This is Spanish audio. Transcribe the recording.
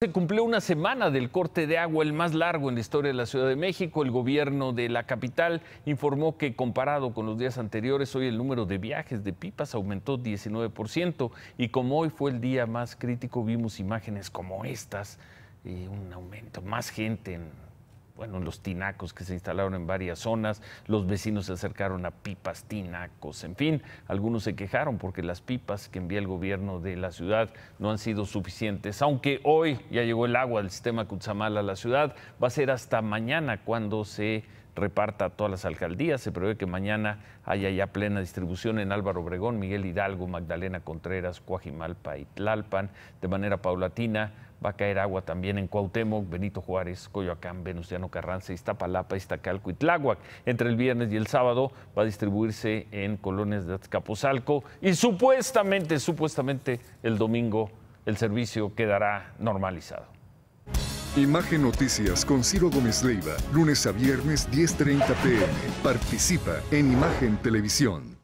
Se cumplió una semana del corte de agua, el más largo en la historia de la Ciudad de México. El gobierno de la capital informó que comparado con los días anteriores, hoy el número de viajes de pipas aumentó 19% y como hoy fue el día más crítico, vimos imágenes como estas, y eh, un aumento, más gente en bueno, los tinacos que se instalaron en varias zonas, los vecinos se acercaron a pipas, tinacos, en fin, algunos se quejaron porque las pipas que envía el gobierno de la ciudad no han sido suficientes, aunque hoy ya llegó el agua del sistema Cutzamala a la ciudad, va a ser hasta mañana cuando se reparta a todas las alcaldías. Se prevé que mañana haya ya plena distribución en Álvaro Obregón, Miguel Hidalgo, Magdalena Contreras, Cuajimalpa y Tlalpan. De manera paulatina va a caer agua también en Cuauhtémoc, Benito Juárez, Coyoacán, Venustiano Carranza, Iztapalapa, Iztacalco y Tláhuac. Entre el viernes y el sábado va a distribuirse en colonias de Azcapotzalco y supuestamente, supuestamente el domingo el servicio quedará normalizado. Imagen Noticias con Ciro Gómez Leiva, lunes a viernes 10.30 pm. Participa en Imagen Televisión.